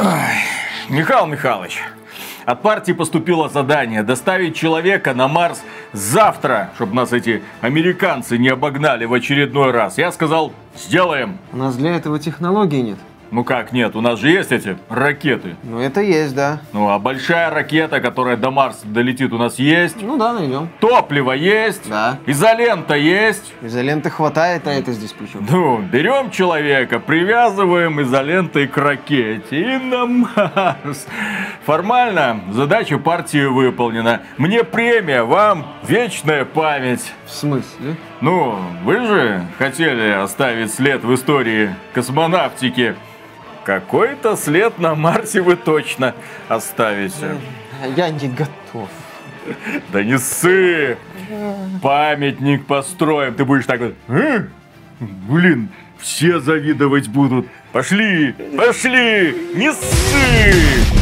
Ай, Михаил Михайлович, от партии поступило задание доставить человека на Марс завтра, чтобы нас эти американцы не обогнали в очередной раз. Я сказал, сделаем. У нас для этого технологии нет. Ну как нет, у нас же есть эти ракеты. Ну это есть, да. Ну а большая ракета, которая до Марса долетит, у нас есть. Ну да, найдем. Топливо есть. Да. Изолента есть. Изоленты хватает, а это здесь почему? Ну, берем человека, привязываем изолентой к ракете и на Марс. Формально задача партии выполнена. Мне премия, вам вечная память. В смысле? Ну, вы же хотели оставить след в истории космонавтики. Какой-то след на Марсе вы точно оставите. Я не готов. Да не ссы! Памятник построим. Ты будешь так вот... «Э? Блин, все завидовать будут. Пошли, пошли, не ссы!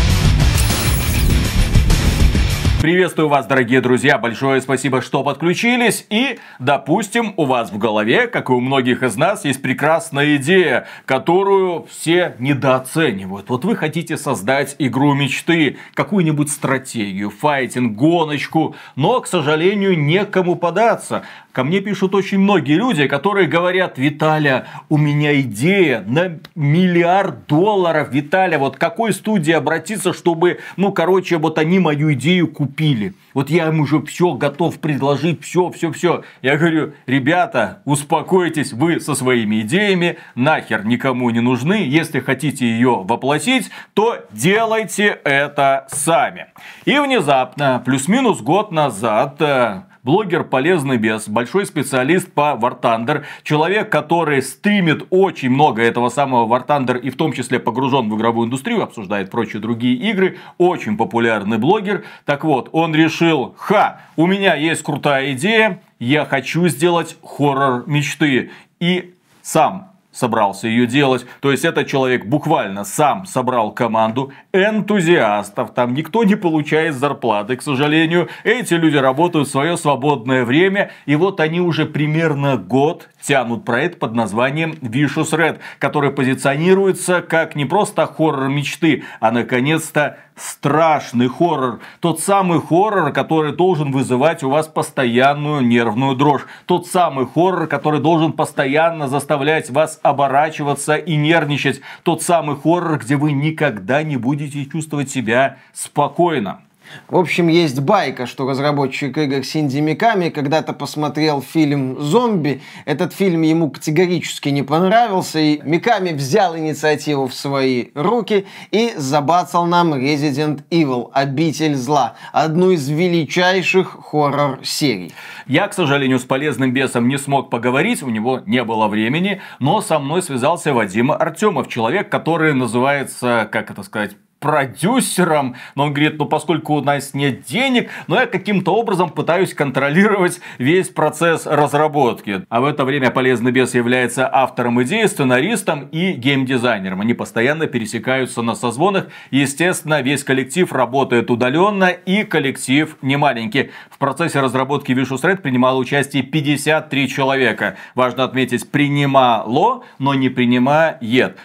Приветствую вас, дорогие друзья, большое спасибо, что подключились. И, допустим, у вас в голове, как и у многих из нас, есть прекрасная идея, которую все недооценивают. Вот вы хотите создать игру мечты, какую-нибудь стратегию, файтинг, гоночку, но, к сожалению, некому податься. Ко мне пишут очень многие люди, которые говорят, Виталя, у меня идея на миллиард долларов, Виталя, вот к какой студии обратиться, чтобы, ну, короче, вот они мою идею купили купили. Вот я им уже все готов предложить, все, все, все. Я говорю, ребята, успокойтесь, вы со своими идеями нахер никому не нужны. Если хотите ее воплотить, то делайте это сами. И внезапно, плюс-минус год назад, э, блогер полезный без, большой специалист по War Thunder, человек, который стримит очень много этого самого War Thunder и в том числе погружен в игровую индустрию, обсуждает прочие другие игры, очень популярный блогер. Так вот, он решил, ха, у меня есть крутая идея, я хочу сделать хоррор мечты. И сам собрался ее делать. То есть этот человек буквально сам собрал команду энтузиастов. Там никто не получает зарплаты, к сожалению. Эти люди работают в свое свободное время. И вот они уже примерно год тянут проект под названием Vicious Red, который позиционируется как не просто хоррор мечты, а наконец-то страшный хоррор. Тот самый хоррор, который должен вызывать у вас постоянную нервную дрожь. Тот самый хоррор, который должен постоянно заставлять вас оборачиваться и нервничать. Тот самый хоррор, где вы никогда не будете чувствовать себя спокойно. В общем, есть байка, что разработчик игр Синди Миками когда-то посмотрел фильм «Зомби». Этот фильм ему категорически не понравился, и Миками взял инициативу в свои руки и забацал нам Resident Evil, обитель зла, одну из величайших хоррор-серий. Я, к сожалению, с полезным бесом не смог поговорить, у него не было времени, но со мной связался Вадим Артемов, человек, который называется, как это сказать, продюсером, но он говорит, ну поскольку у нас нет денег, но я каким-то образом пытаюсь контролировать весь процесс разработки. А в это время Полезный Бес является автором идеи, сценаристом и геймдизайнером. Они постоянно пересекаются на созвонах. Естественно, весь коллектив работает удаленно и коллектив не маленький. В процессе разработки Vicious Red принимало участие 53 человека. Важно отметить, принимало, но не принимает,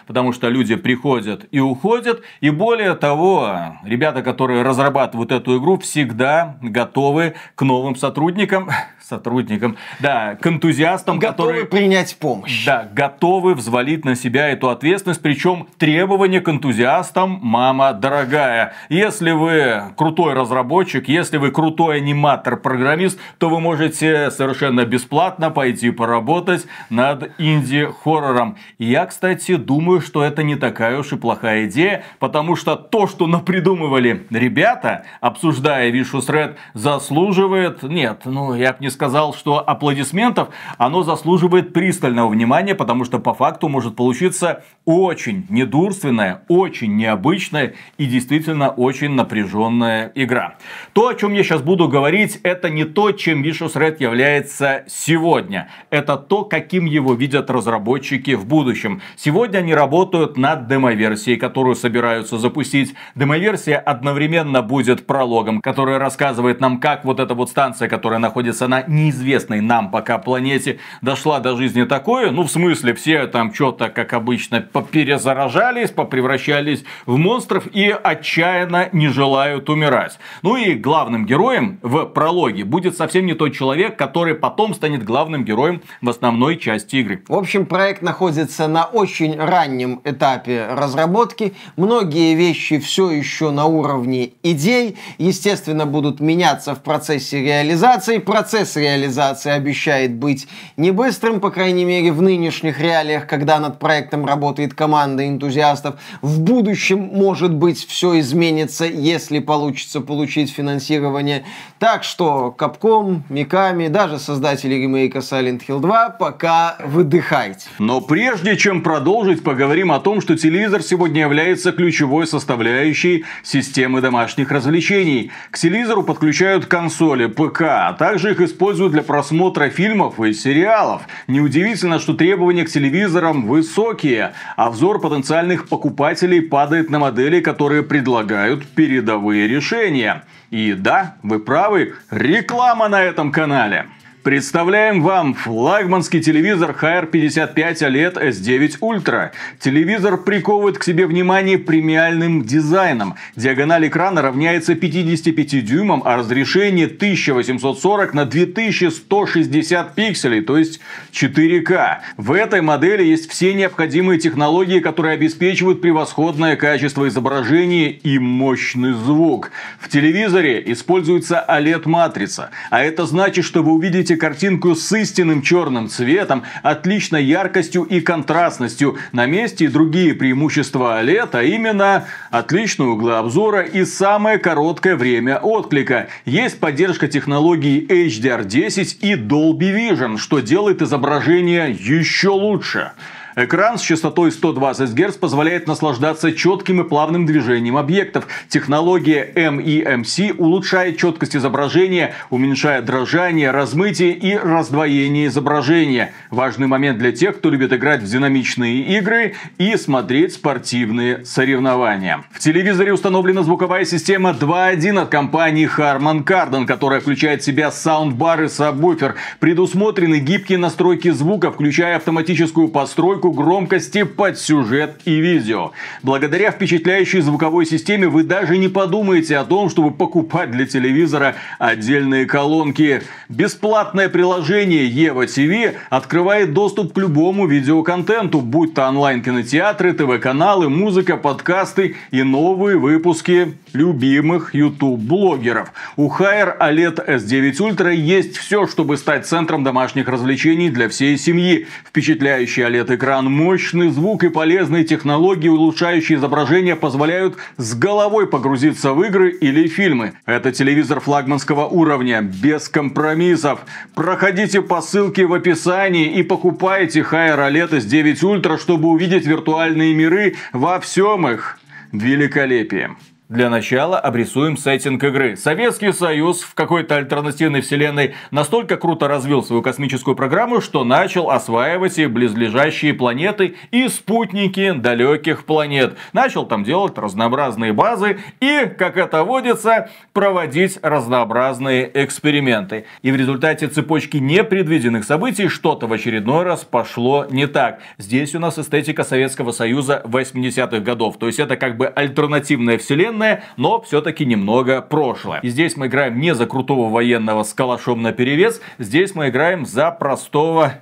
потому что люди приходят и уходят, и более более того, ребята, которые разрабатывают эту игру, всегда готовы к новым сотрудникам, сотрудникам, да, к энтузиастам, готовы которые... принять помощь. Да, готовы взвалить на себя эту ответственность, причем требование к энтузиастам «мама дорогая». Если вы крутой разработчик, если вы крутой аниматор, программист, то вы можете совершенно бесплатно пойти поработать над инди-хоррором. Я, кстати, думаю, что это не такая уж и плохая идея, потому что то, что напридумывали ребята, обсуждая Вишус Ред, заслуживает... Нет, ну, я бы не сказал сказал, что аплодисментов оно заслуживает пристального внимания, потому что по факту может получиться очень недурственная, очень необычная и действительно очень напряженная игра. То, о чем я сейчас буду говорить, это не то, чем Vicious Red является сегодня. Это то, каким его видят разработчики в будущем. Сегодня они работают над демоверсией, которую собираются запустить. Демоверсия одновременно будет прологом, который рассказывает нам, как вот эта вот станция, которая находится на неизвестной нам пока планете дошла до жизни такое, ну, в смысле, все там что-то, как обычно, перезаражались, попревращались в монстров и отчаянно не желают умирать. Ну и главным героем в прологе будет совсем не тот человек, который потом станет главным героем в основной части игры. В общем, проект находится на очень раннем этапе разработки. Многие вещи все еще на уровне идей. Естественно, будут меняться в процессе реализации. Процесс процесс реализации обещает быть не быстрым, по крайней мере, в нынешних реалиях, когда над проектом работает команда энтузиастов. В будущем, может быть, все изменится, если получится получить финансирование так что Капком, Миками, даже создатели ремейка Silent Hill 2, пока выдыхайте. Но прежде чем продолжить, поговорим о том, что телевизор сегодня является ключевой составляющей системы домашних развлечений. К телевизору подключают консоли, ПК, а также их используют для просмотра фильмов и сериалов. Неудивительно, что требования к телевизорам высокие, а взор потенциальных покупателей падает на модели, которые предлагают передовые решения. И да, вы правы, реклама на этом канале. Представляем вам флагманский телевизор HR55 OLED S9 Ultra. Телевизор приковывает к себе внимание премиальным дизайном. Диагональ экрана равняется 55 дюймам, а разрешение 1840 на 2160 пикселей, то есть 4К. В этой модели есть все необходимые технологии, которые обеспечивают превосходное качество изображения и мощный звук. В телевизоре используется OLED-матрица, а это значит, что вы увидите получите картинку с истинным черным цветом, отличной яркостью и контрастностью. На месте и другие преимущества OLED, а именно отличные углы обзора и самое короткое время отклика. Есть поддержка технологии HDR10 и Dolby Vision, что делает изображение еще лучше. Экран с частотой 120 Гц позволяет наслаждаться четким и плавным движением объектов. Технология MEMC улучшает четкость изображения, уменьшая дрожание, размытие и раздвоение изображения. Важный момент для тех, кто любит играть в динамичные игры и смотреть спортивные соревнования. В телевизоре установлена звуковая система 2.1 от компании Harman Kardon, которая включает в себя саундбар и сабвуфер. Предусмотрены гибкие настройки звука, включая автоматическую постройку настройку громкости под сюжет и видео. Благодаря впечатляющей звуковой системе вы даже не подумаете о том, чтобы покупать для телевизора отдельные колонки. Бесплатное приложение Ева ТВ открывает доступ к любому видеоконтенту, будь то онлайн-кинотеатры, ТВ-каналы, музыка, подкасты и новые выпуски любимых YouTube-блогеров. У Haier OLED S9 Ultra есть все, чтобы стать центром домашних развлечений для всей семьи. Впечатляющий OLED-экран экран. Мощный звук и полезные технологии, улучшающие изображение, позволяют с головой погрузиться в игры или фильмы. Это телевизор флагманского уровня, без компромиссов. Проходите по ссылке в описании и покупайте High OLED S9 Ultra, чтобы увидеть виртуальные миры во всем их великолепии. Для начала обрисуем сеттинг игры. Советский Союз в какой-то альтернативной вселенной настолько круто развил свою космическую программу, что начал осваивать и близлежащие планеты и спутники далеких планет. Начал там делать разнообразные базы и, как это водится, проводить разнообразные эксперименты. И в результате цепочки непредвиденных событий что-то в очередной раз пошло не так. Здесь у нас эстетика Советского Союза 80-х годов. То есть это как бы альтернативная вселенная, современное, но все-таки немного прошлое. И здесь мы играем не за крутого военного с калашом на перевес, здесь мы играем за простого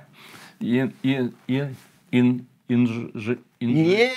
ин, ин, ин, ин, инж, инж, не,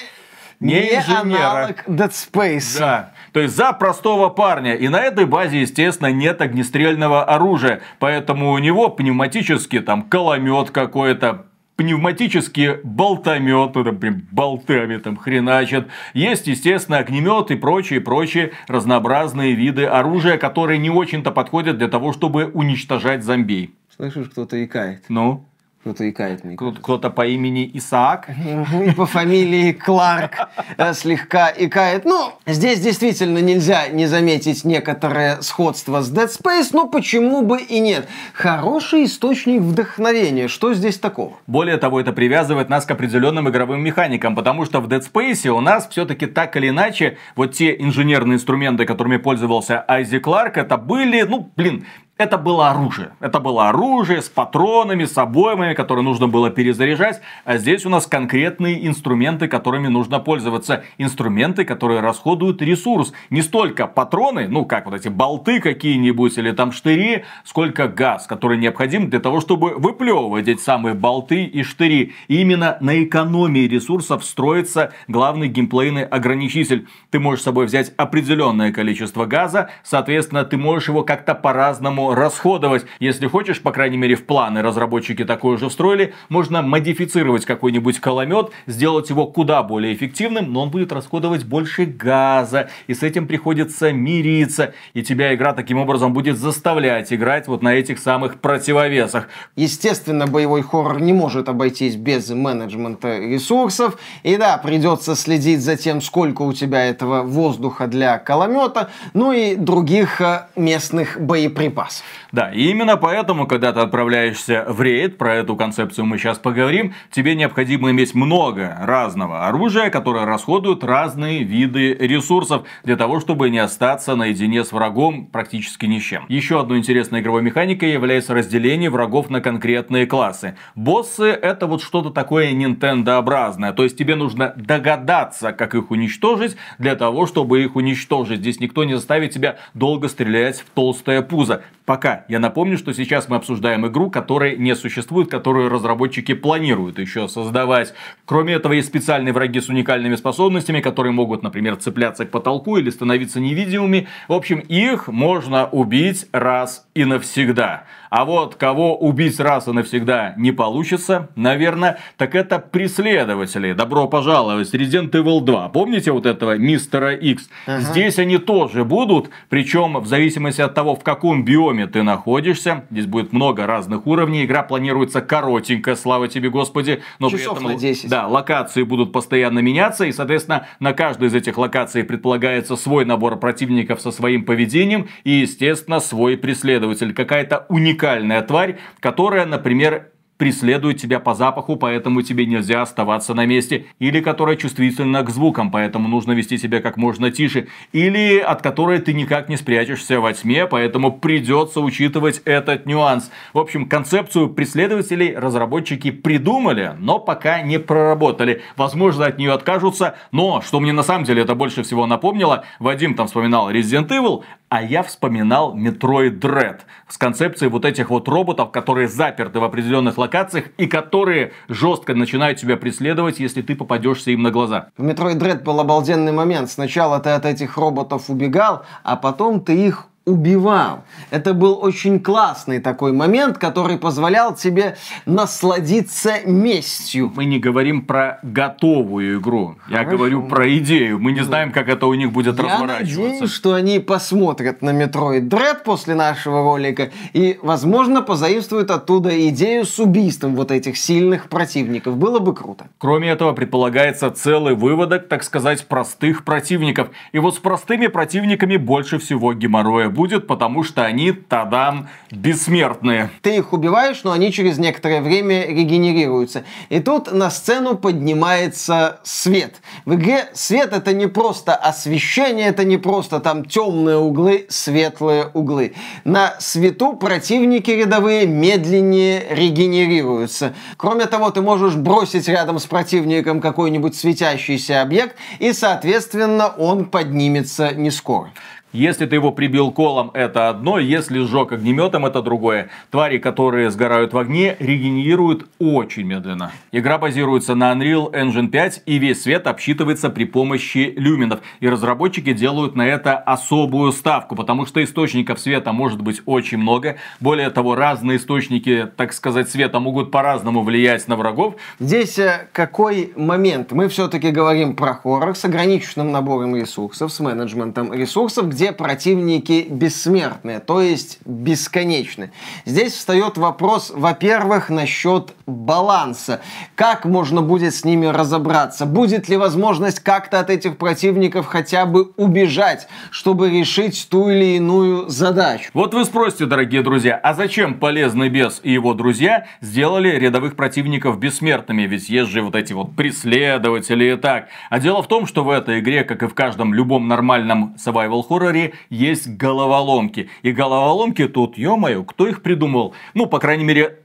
не инженера. аналог Dead Space. Да. То есть за простого парня. И на этой базе, естественно, нет огнестрельного оружия. Поэтому у него пневматический там коломет какой-то, пневматические болтометы, там, блин, болтами там хреначат. Есть, естественно, огнемет и прочие, прочие разнообразные виды оружия, которые не очень-то подходят для того, чтобы уничтожать зомби. Слышишь, кто-то икает. Ну? Кто-то икает мне. Кто-то по имени Исаак. И по фамилии Кларк э, слегка икает. Ну, здесь действительно нельзя не заметить некоторое сходство с Dead Space, но почему бы и нет. Хороший источник вдохновения. Что здесь такого? Более того, это привязывает нас к определенным игровым механикам, потому что в Dead Space у нас все-таки так или иначе вот те инженерные инструменты, которыми пользовался Айзи Кларк, это были, ну, блин, это было оружие. Это было оружие с патронами, с обоймами, которые нужно было перезаряжать. А здесь у нас конкретные инструменты, которыми нужно пользоваться. Инструменты, которые расходуют ресурс. Не столько патроны, ну как вот эти болты какие-нибудь или там штыри, сколько газ, который необходим для того, чтобы выплевывать эти самые болты и штыри. И именно на экономии ресурсов строится главный геймплейный ограничитель. Ты можешь с собой взять определенное количество газа, соответственно, ты можешь его как-то по-разному расходовать, если хочешь, по крайней мере в планы разработчики такое уже встроили, можно модифицировать какой-нибудь коломет, сделать его куда более эффективным, но он будет расходовать больше газа, и с этим приходится мириться, и тебя игра таким образом будет заставлять играть вот на этих самых противовесах. Естественно, боевой хоррор не может обойтись без менеджмента ресурсов, и да, придется следить за тем, сколько у тебя этого воздуха для коломета, ну и других э, местных боеприпасов класс. Да, и именно поэтому, когда ты отправляешься в рейд, про эту концепцию мы сейчас поговорим, тебе необходимо иметь много разного оружия, которое расходует разные виды ресурсов, для того, чтобы не остаться наедине с врагом практически ни с чем. Еще одной интересной игровой механикой является разделение врагов на конкретные классы. Боссы это вот что-то такое нинтендообразное, то есть тебе нужно догадаться, как их уничтожить, для того, чтобы их уничтожить. Здесь никто не заставит тебя долго стрелять в толстое пузо. Пока. Я напомню, что сейчас мы обсуждаем игру, которая не существует, которую разработчики планируют еще создавать. Кроме этого, есть специальные враги с уникальными способностями, которые могут, например, цепляться к потолку или становиться невидимыми. В общем, их можно убить раз и навсегда. А вот кого убить раз и навсегда не получится, наверное, так это преследователи. Добро пожаловать, Resident Evil 2. Помните вот этого мистера X? Ага. Здесь они тоже будут, причем в зависимости от того, в каком биоме доме ты находишься. Здесь будет много разных уровней. Игра планируется коротенько, слава тебе, господи. Но Часов при этом, на 10. Да, локации будут постоянно меняться. И, соответственно, на каждой из этих локаций предполагается свой набор противников со своим поведением. И, естественно, свой преследователь. Какая-то уникальная тварь, которая, например, преследуют тебя по запаху, поэтому тебе нельзя оставаться на месте, или которая чувствительна к звукам, поэтому нужно вести себя как можно тише, или от которой ты никак не спрячешься во тьме, поэтому придется учитывать этот нюанс. В общем, концепцию преследователей разработчики придумали, но пока не проработали. Возможно, от нее откажутся, но, что мне на самом деле это больше всего напомнило, Вадим там вспоминал Resident Evil, а я вспоминал Metroid Dread с концепцией вот этих вот роботов, которые заперты в определенных локациях и которые жестко начинают тебя преследовать, если ты попадешься им на глаза. В Metroid Dread был обалденный момент. Сначала ты от этих роботов убегал, а потом ты их убивал. Это был очень классный такой момент, который позволял тебе насладиться местью. Мы не говорим про готовую игру. Хорошо. Я говорю про идею. Мы не ну. знаем, как это у них будет Я разворачиваться. Я надеюсь, что они посмотрят на Metroid Dread после нашего ролика и, возможно, позаимствуют оттуда идею с убийством вот этих сильных противников. Было бы круто. Кроме этого, предполагается целый выводок, так сказать, простых противников. И вот с простыми противниками больше всего геморроя будет, потому что они, тадам, бессмертные. Ты их убиваешь, но они через некоторое время регенерируются. И тут на сцену поднимается свет. В игре свет это не просто освещение, это не просто там темные углы, светлые углы. На свету противники рядовые медленнее регенерируются. Кроме того, ты можешь бросить рядом с противником какой-нибудь светящийся объект, и, соответственно, он поднимется не скоро. Если ты его прибил колом, это одно. Если сжег огнеметом, это другое. Твари, которые сгорают в огне, регенерируют очень медленно. Игра базируется на Unreal Engine 5 и весь свет обсчитывается при помощи люминов. И разработчики делают на это особую ставку, потому что источников света может быть очень много. Более того, разные источники, так сказать, света могут по-разному влиять на врагов. Здесь э, какой момент? Мы все-таки говорим про хоррор с ограниченным набором ресурсов, с менеджментом ресурсов, где где противники бессмертны, то есть бесконечны. Здесь встает вопрос, во-первых, насчет баланса. Как можно будет с ними разобраться? Будет ли возможность как-то от этих противников хотя бы убежать, чтобы решить ту или иную задачу? Вот вы спросите, дорогие друзья, а зачем полезный бес и его друзья сделали рядовых противников бессмертными? Ведь есть же вот эти вот преследователи и так. А дело в том, что в этой игре, как и в каждом любом нормальном survival horror, Твиттере есть головоломки. И головоломки тут, ё-моё, кто их придумал? Ну, по крайней мере,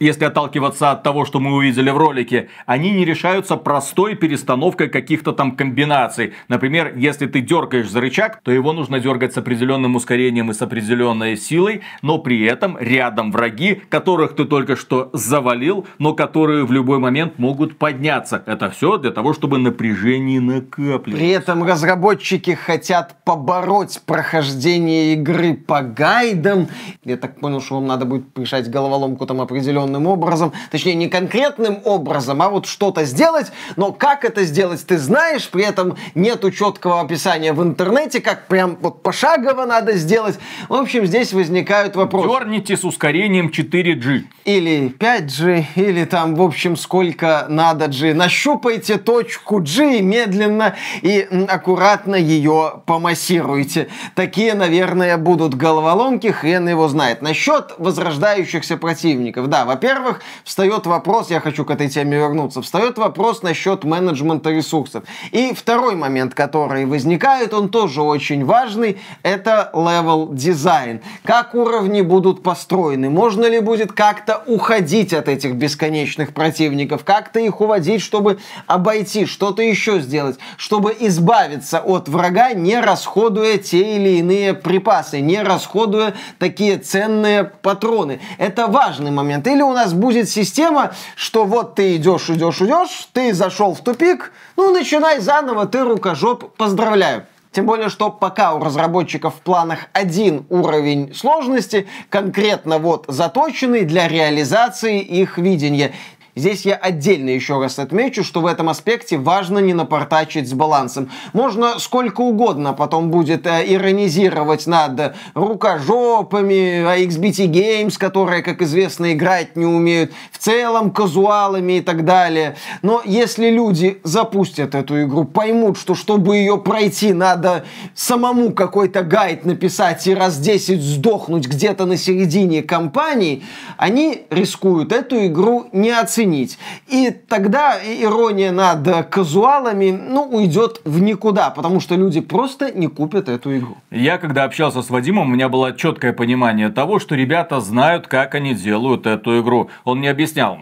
если отталкиваться от того, что мы увидели в ролике, они не решаются простой перестановкой каких-то там комбинаций. Например, если ты дергаешь за рычаг, то его нужно дергать с определенным ускорением и с определенной силой, но при этом рядом враги, которых ты только что завалил, но которые в любой момент могут подняться. Это все для того, чтобы напряжение накапливалось. При этом разработчики хотят побороть прохождение игры по гайдам. Я так понял, что вам надо будет решать головоломку там определенную определенным образом, точнее не конкретным образом, а вот что-то сделать, но как это сделать, ты знаешь, при этом нету четкого описания в интернете, как прям вот пошагово надо сделать. В общем, здесь возникают вопросы. Дерните с ускорением 4G. Или 5G, или там, в общем, сколько надо G. Нащупайте точку G медленно и аккуратно ее помассируйте. Такие, наверное, будут головоломки, хрен его знает. Насчет возрождающихся противников. Да, во-первых, встает вопрос, я хочу к этой теме вернуться, встает вопрос насчет менеджмента ресурсов. И второй момент, который возникает, он тоже очень важный, это level дизайн. Как уровни будут построены? Можно ли будет как-то уходить от этих бесконечных противников? Как-то их уводить, чтобы обойти, что-то еще сделать, чтобы избавиться от врага, не расходуя те или иные припасы, не расходуя такие ценные патроны. Это важный момент. Или у нас будет система, что вот ты идешь, идешь, идешь, ты зашел в тупик, ну начинай заново, ты рукожоп, поздравляю. Тем более, что пока у разработчиков в планах один уровень сложности, конкретно вот заточенный для реализации их видения. Здесь я отдельно еще раз отмечу, что в этом аспекте важно не напортачить с балансом. Можно сколько угодно потом будет э, иронизировать над рукожопами, XBT Games, которые, как известно, играть не умеют, в целом казуалами и так далее. Но если люди запустят эту игру, поймут, что чтобы ее пройти, надо самому какой-то гайд написать и раз 10 сдохнуть где-то на середине кампании, они рискуют эту игру не оценить заменить. И тогда ирония над казуалами, ну, уйдет в никуда, потому что люди просто не купят эту игру. Я, когда общался с Вадимом, у меня было четкое понимание того, что ребята знают, как они делают эту игру. Он мне объяснял.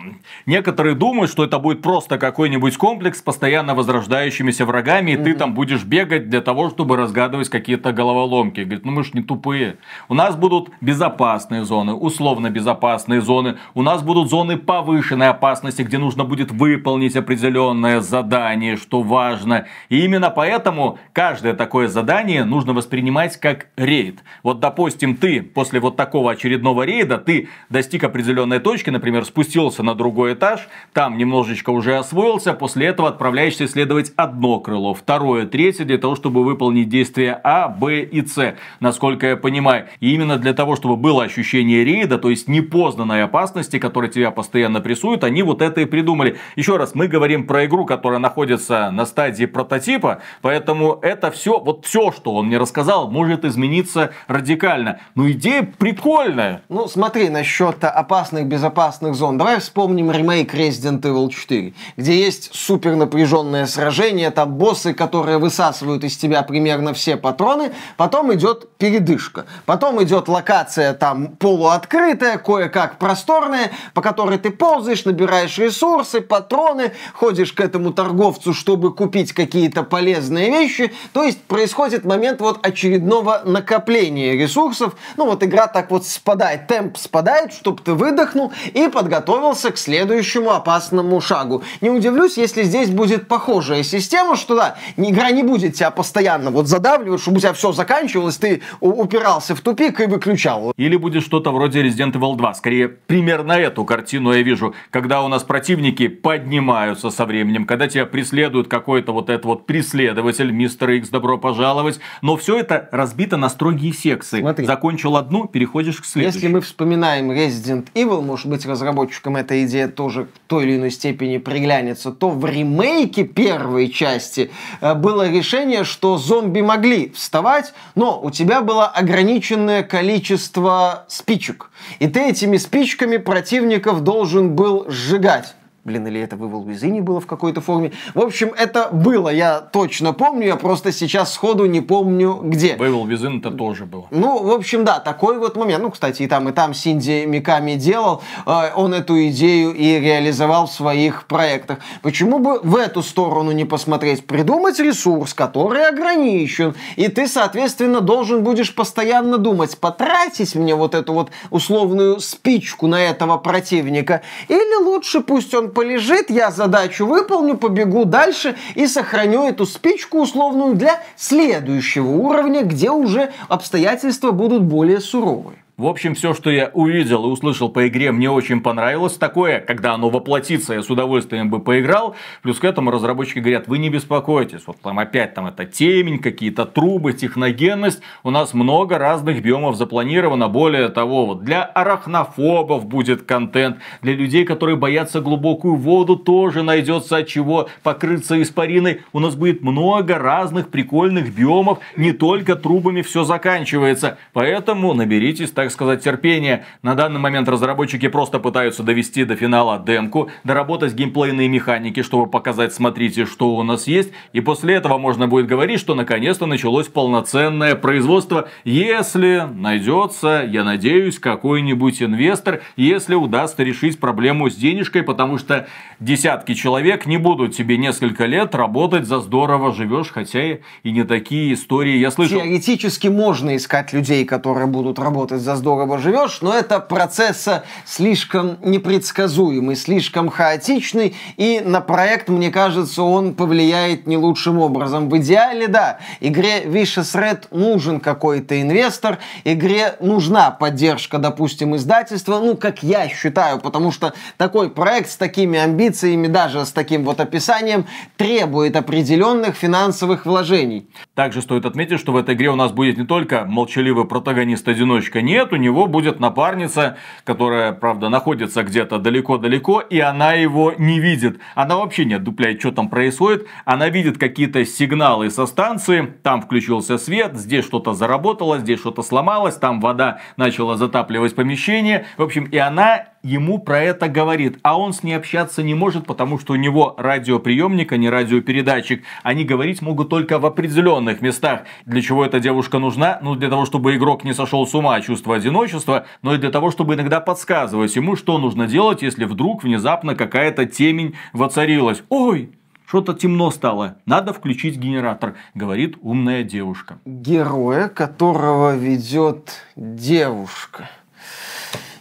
Некоторые думают, что это будет просто какой-нибудь комплекс с постоянно возрождающимися врагами, и mm-hmm. ты там будешь бегать для того, чтобы разгадывать какие-то головоломки. Говорит, ну мы ж не тупые. У нас будут безопасные зоны, условно безопасные зоны, у нас будут зоны повышенной опасности частности, где нужно будет выполнить определенное задание, что важно. И именно поэтому каждое такое задание нужно воспринимать как рейд. Вот, допустим, ты после вот такого очередного рейда, ты достиг определенной точки, например, спустился на другой этаж, там немножечко уже освоился, после этого отправляешься исследовать одно крыло, второе, третье, для того, чтобы выполнить действия А, Б и С, насколько я понимаю. И именно для того, чтобы было ощущение рейда, то есть непознанной опасности, которая тебя постоянно прессует, они они вот это и придумали. Еще раз, мы говорим про игру, которая находится на стадии прототипа, поэтому это все, вот все, что он мне рассказал, может измениться радикально. Но идея прикольная. Ну, смотри, насчет опасных, безопасных зон. Давай вспомним ремейк Resident Evil 4, где есть супер напряженное сражение, там боссы, которые высасывают из тебя примерно все патроны, потом идет передышка, потом идет локация там полуоткрытая, кое-как просторная, по которой ты ползаешь, набираешь собираешь ресурсы, патроны, ходишь к этому торговцу, чтобы купить какие-то полезные вещи. То есть происходит момент вот очередного накопления ресурсов. Ну вот игра так вот спадает, темп спадает, чтобы ты выдохнул и подготовился к следующему опасному шагу. Не удивлюсь, если здесь будет похожая система, что да, игра не будет тебя постоянно вот задавливать, чтобы у тебя все заканчивалось, ты упирался в тупик и выключал. Или будет что-то вроде Resident Evil 2. Скорее, примерно эту картину я вижу, когда когда у нас противники поднимаются со временем, когда тебя преследует какой-то вот этот вот преследователь, мистер Икс, добро пожаловать. Но все это разбито на строгие секции. Смотри. Закончил одну, переходишь к следующей. Если мы вспоминаем Resident Evil, может быть, разработчикам эта идея тоже в той или иной степени приглянется, то в ремейке первой части э, было решение, что зомби могли вставать, но у тебя было ограниченное количество спичек. И ты этими спичками противников должен был сжечь сжигать. Блин, или это вывал из Ини было в какой-то форме. В общем, это было, я точно помню, я просто сейчас сходу не помню где. Вывал из Ини это тоже было. Ну, в общем, да, такой вот момент. Ну, кстати, и там, и там Синди Миками делал. Э, он эту идею и реализовал в своих проектах. Почему бы в эту сторону не посмотреть? Придумать ресурс, который ограничен. И ты, соответственно, должен будешь постоянно думать, потратить мне вот эту вот условную спичку на этого противника. Или лучше пусть он полежит, я задачу выполню, побегу дальше и сохраню эту спичку условную для следующего уровня, где уже обстоятельства будут более суровые. В общем, все, что я увидел и услышал по игре, мне очень понравилось. Такое, когда оно воплотится, я с удовольствием бы поиграл. Плюс к этому разработчики говорят, вы не беспокойтесь. Вот там опять там это темень, какие-то трубы, техногенность. У нас много разных биомов запланировано. Более того, вот для арахнофобов будет контент. Для людей, которые боятся глубокую воду, тоже найдется от чего покрыться испариной. У нас будет много разных прикольных биомов. Не только трубами все заканчивается. Поэтому наберитесь так так сказать, терпения. На данный момент разработчики просто пытаются довести до финала демку, доработать геймплейные механики, чтобы показать, смотрите, что у нас есть. И после этого можно будет говорить, что наконец-то началось полноценное производство, если найдется, я надеюсь, какой-нибудь инвестор, если удастся решить проблему с денежкой, потому что десятки человек не будут тебе несколько лет работать за здорово живешь, хотя и не такие истории я слышал. Теоретически можно искать людей, которые будут работать за здорово живешь, но это процесс слишком непредсказуемый, слишком хаотичный, и на проект, мне кажется, он повлияет не лучшим образом. В идеале, да, игре Vicious Red нужен какой-то инвестор, игре нужна поддержка, допустим, издательства, ну, как я считаю, потому что такой проект с такими амбициями, даже с таким вот описанием, требует определенных финансовых вложений. Также стоит отметить, что в этой игре у нас будет не только молчаливый протагонист-одиночка, нет, нет, у него будет напарница, которая, правда, находится где-то далеко-далеко, и она его не видит. Она вообще не отдупляет, что там происходит. Она видит какие-то сигналы со станции, там включился свет, здесь что-то заработало, здесь что-то сломалось, там вода начала затапливать помещение. В общем, и она ему про это говорит, а он с ней общаться не может, потому что у него радиоприемник, а не радиопередатчик. Они говорить могут только в определенных местах. Для чего эта девушка нужна? Ну, для того, чтобы игрок не сошел с ума от чувства одиночества, но и для того, чтобы иногда подсказывать ему, что нужно делать, если вдруг внезапно какая-то темень воцарилась. Ой, что-то темно стало, надо включить генератор, говорит умная девушка. Героя, которого ведет девушка.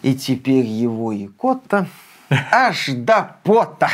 И теперь его икота аж до пота.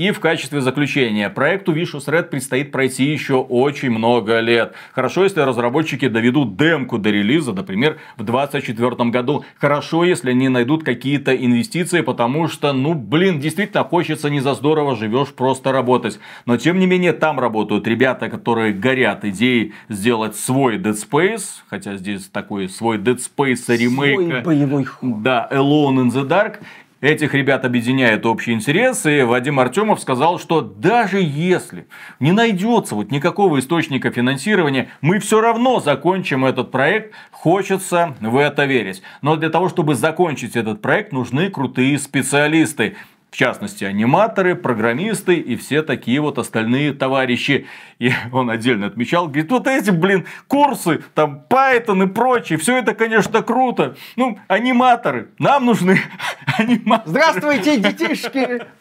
И в качестве заключения, проекту Vicious Red предстоит пройти еще очень много лет. Хорошо, если разработчики доведут демку до релиза, например, в 2024 году. Хорошо, если они найдут какие-то инвестиции, потому что, ну, блин, действительно хочется не за здорово живешь просто работать. Но, тем не менее, там работают ребята, которые горят идеей сделать свой Dead Space, хотя здесь такой свой Dead Space ремейк. Свой боевой ход. Да, Alone in the Dark. Этих ребят объединяет общий интерес, и Вадим Артемов сказал, что даже если не найдется вот никакого источника финансирования, мы все равно закончим этот проект, хочется в это верить. Но для того, чтобы закончить этот проект, нужны крутые специалисты в частности аниматоры, программисты и все такие вот остальные товарищи. И он отдельно отмечал, говорит, вот эти, блин, курсы, там Python и прочее, все это, конечно, круто. Ну, аниматоры, нам нужны аниматоры. Здравствуйте, детишки!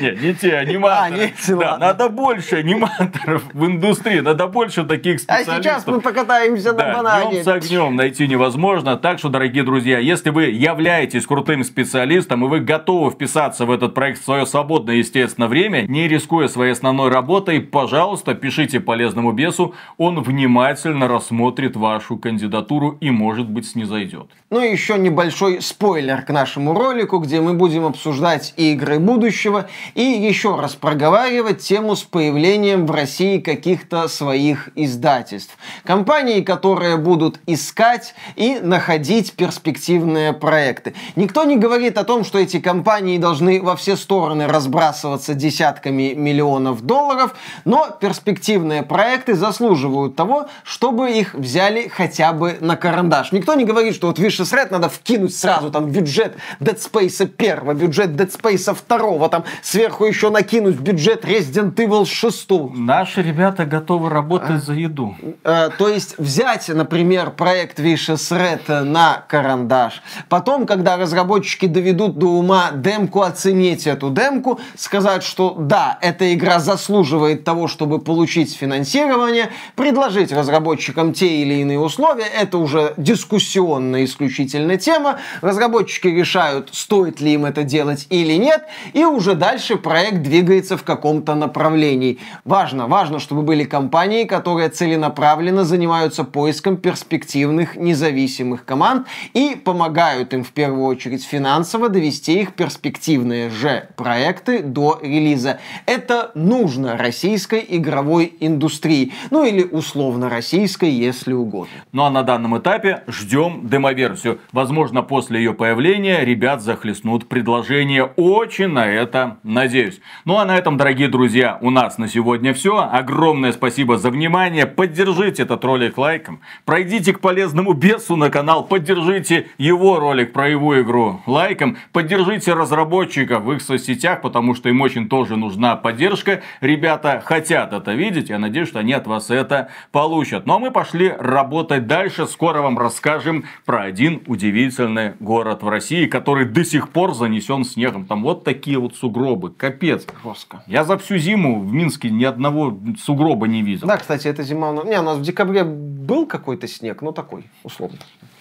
Нет, не те аниматоры. А, да, надо больше аниматоров в индустрии, надо больше таких специалистов. А сейчас мы покатаемся на банане. Днем с огнем найти невозможно. Так что, дорогие друзья, если вы являетесь крутым специалистом и вы готовы вписаться в этот проект в свое свободное, естественно, время, не рискуя своей основной работой, пожалуйста, пишите полезному бесу, он внимательно рассмотрит вашу кандидатуру и, может быть, снизойдет. Ну и еще небольшой спойлер к нашему ролику, где мы будем обсуждать игры будущего будущего и еще раз проговаривать тему с появлением в России каких-то своих издательств. Компаний, которые будут искать и находить перспективные проекты. Никто не говорит о том, что эти компании должны во все стороны разбрасываться десятками миллионов долларов, но перспективные проекты заслуживают того, чтобы их взяли хотя бы на карандаш. Никто не говорит, что вот Вишесред надо вкинуть сразу там бюджет Dead Space первого, бюджет Dead Space второго там сверху еще накинуть бюджет Resident Evil 6. Наши ребята готовы работать а, за еду. А, то есть взять, например, проект Vicious Red на карандаш. Потом, когда разработчики доведут до ума демку, оценить эту демку, сказать, что да, эта игра заслуживает того, чтобы получить финансирование, предложить разработчикам те или иные условия, это уже дискуссионная исключительно тема, разработчики решают, стоит ли им это делать или нет, и уже уже дальше проект двигается в каком-то направлении. Важно, важно, чтобы были компании, которые целенаправленно занимаются поиском перспективных независимых команд и помогают им в первую очередь финансово довести их перспективные же проекты до релиза. Это нужно российской игровой индустрии, ну или условно российской, если угодно. Ну а на данном этапе ждем демоверсию. Возможно, после ее появления ребят захлестнут предложения очень на это это надеюсь. Ну а на этом, дорогие друзья, у нас на сегодня все. Огромное спасибо за внимание. Поддержите этот ролик лайком. Пройдите к полезному бесу на канал. Поддержите его ролик про его игру лайком. Поддержите разработчиков в их соцсетях, потому что им очень тоже нужна поддержка. Ребята хотят это видеть. Я надеюсь, что они от вас это получат. Ну а мы пошли работать дальше. Скоро вам расскажем про один удивительный город в России, который до сих пор занесен снегом. Там вот такие вот сугробы. Капец. Жестко. Я за всю зиму в Минске ни одного сугроба не видел. Да, кстати, эта зима... Не, у нас в декабре был какой-то снег, но ну, такой, условно.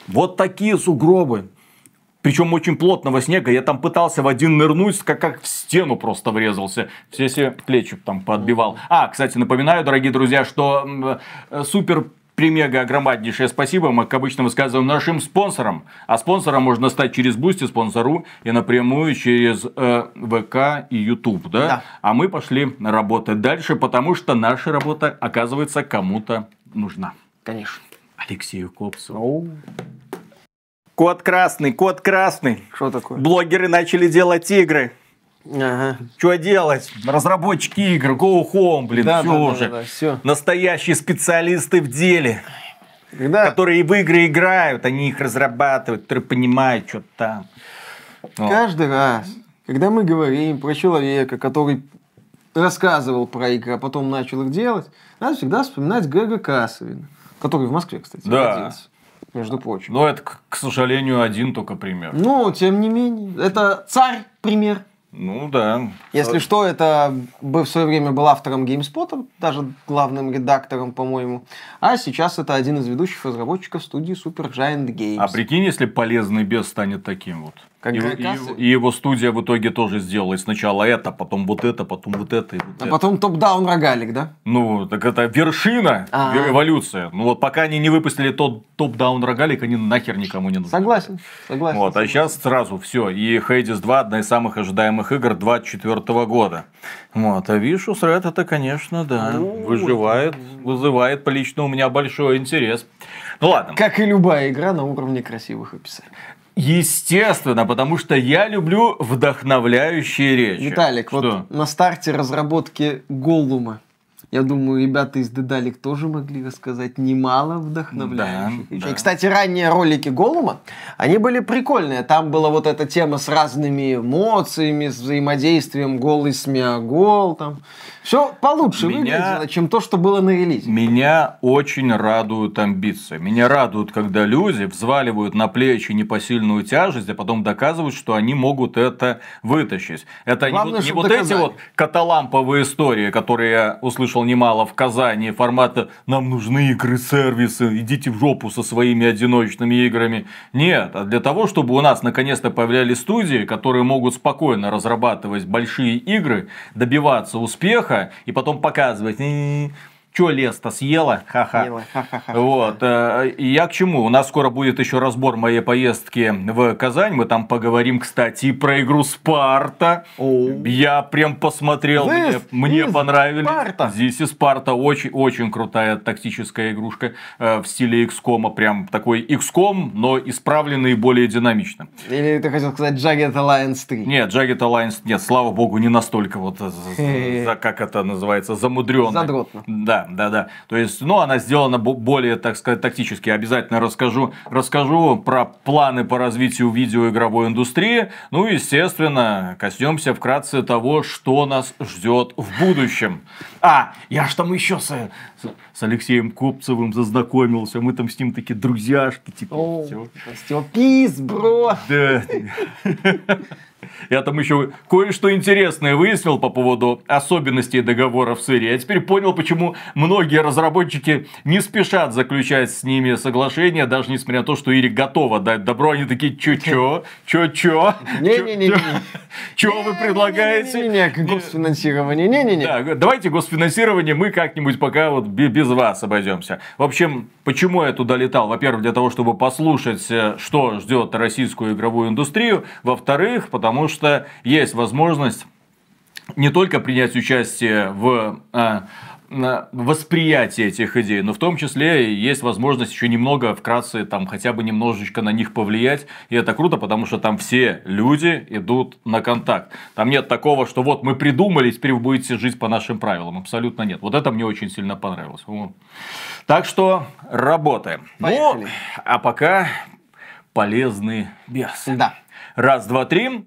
Вот такие сугробы. Причем очень плотного снега. Я там пытался в один нырнуть, как, как в стену просто врезался. Все себе плечи там подбивал. А, кстати, напоминаю, дорогие друзья, что э, супер премега огромнейшее спасибо мы, как обычно, высказываем нашим спонсорам. А спонсором можно стать через Бусти, спонсору и напрямую через э, ВК и YouTube. Да? да. А мы пошли работать дальше, потому что наша работа, оказывается, кому-то нужна. Конечно. Алексею Копсу. Оу. Кот красный, кот красный. Что такое? Блогеры начали делать игры. Ага. Что делать? Разработчики игр, go home, блин, да, все да, уже. Да, да, да, все. Настоящие специалисты в деле. Когда... Которые в игры играют, они их разрабатывают, которые понимают, что там. Вот. Каждый раз, когда мы говорим про человека, который рассказывал про игры, а потом начал их делать, надо всегда вспоминать Грега Касовина, который в Москве, кстати, да. родился. Между прочим. Но это, к сожалению, один только пример. Ну, тем не менее, это царь пример ну да. Если а... что, это бы в свое время был автором GameSpot, даже главным редактором, по-моему. А сейчас это один из ведущих разработчиков студии Super Giant Games. А прикинь, если полезный бес станет таким вот. И, каркасы. и, и его студия в итоге тоже сделала. сначала это, потом вот это, потом вот это. И вот а это. потом топ-даун рогалик, да? Ну, так это вершина А-а-а. эволюция. Ну вот пока они не выпустили тот топ-даун рогалик, они нахер никому не нужны. Согласен, согласен. Вот, а согласен. а сейчас сразу все. И Hades 2 одна из самых ожидаемых игр 24 года. Вот, а Вишус Ред это, конечно, да, ну, выживает, ну. вызывает лично у меня большой интерес. Ну ладно. Как и любая игра на уровне красивых описаний. Естественно, потому что я люблю вдохновляющие речи. Виталик, Что? вот на старте разработки Голлума я думаю, ребята из Дедалик тоже могли рассказать немало вдохновляющих. Да, да. И, кстати, ранние ролики Голума, они были прикольные. Там была вот эта тема с разными эмоциями, с взаимодействием гол и смеогол. Там. Все получше меня, выглядело, чем то, что было на релизе. Меня очень радуют амбиции. Меня радуют, когда люди взваливают на плечи непосильную тяжесть, а потом доказывают, что они могут это вытащить. Это Главное, не, не вот доказали. эти вот каталамповые истории, которые я услышал слышал немало в Казани формата «нам нужны игры-сервисы, идите в жопу со своими одиночными играми». Нет, а для того, чтобы у нас наконец-то появлялись студии, которые могут спокойно разрабатывать большие игры, добиваться успеха и потом показывать Че лес-то съела? Ха-ха. Вот. Э, я к чему? У нас скоро будет еще разбор моей поездки в Казань. Мы там поговорим, кстати, и про игру Спарта. О, Я прям посмотрел. This, мне this понравились. Спарта. Здесь и Спарта. Очень, очень крутая тактическая игрушка э, в стиле XCOM. Прям такой XCOM, но исправленный и более динамично. Или ты хотел сказать Jagged Alliance 3? Нет, Jagged Alliance нет. Слава богу, не настолько вот, как это называется, замудренно. Задротно. Да да, да, То есть, ну, она сделана более, так сказать, тактически. Обязательно расскажу, расскажу про планы по развитию видеоигровой индустрии. Ну, естественно, коснемся вкратце того, что нас ждет в будущем. А, я ж там еще с, с, с Алексеем Копцевым зазнакомился. Мы там с ним такие друзьяшки, типа. О, все. Все, пиз, бро. Да. Я там еще кое-что интересное выяснил по поводу особенностей договоров в Ири. Я теперь понял, почему многие разработчики не спешат заключать с ними соглашения, даже несмотря на то, что Ири готова дать добро. Они такие, че-че, че не не-не-не. че вы предлагаете? не госфинансирование, не-не-не. давайте госфинансирование мы как-нибудь пока вот без вас обойдемся. В общем, почему я туда летал? Во-первых, для того, чтобы послушать, что ждет российскую игровую индустрию. Во-вторых, потому что есть возможность не только принять участие в а, восприятие этих идей, но в том числе есть возможность еще немного вкратце там хотя бы немножечко на них повлиять, и это круто, потому что там все люди идут на контакт. Там нет такого, что вот мы придумали, теперь вы будете жить по нашим правилам. Абсолютно нет. Вот это мне очень сильно понравилось. Так что работаем. Ну, Поехали. Ну, а пока полезный бес. Да. Раз, два, три.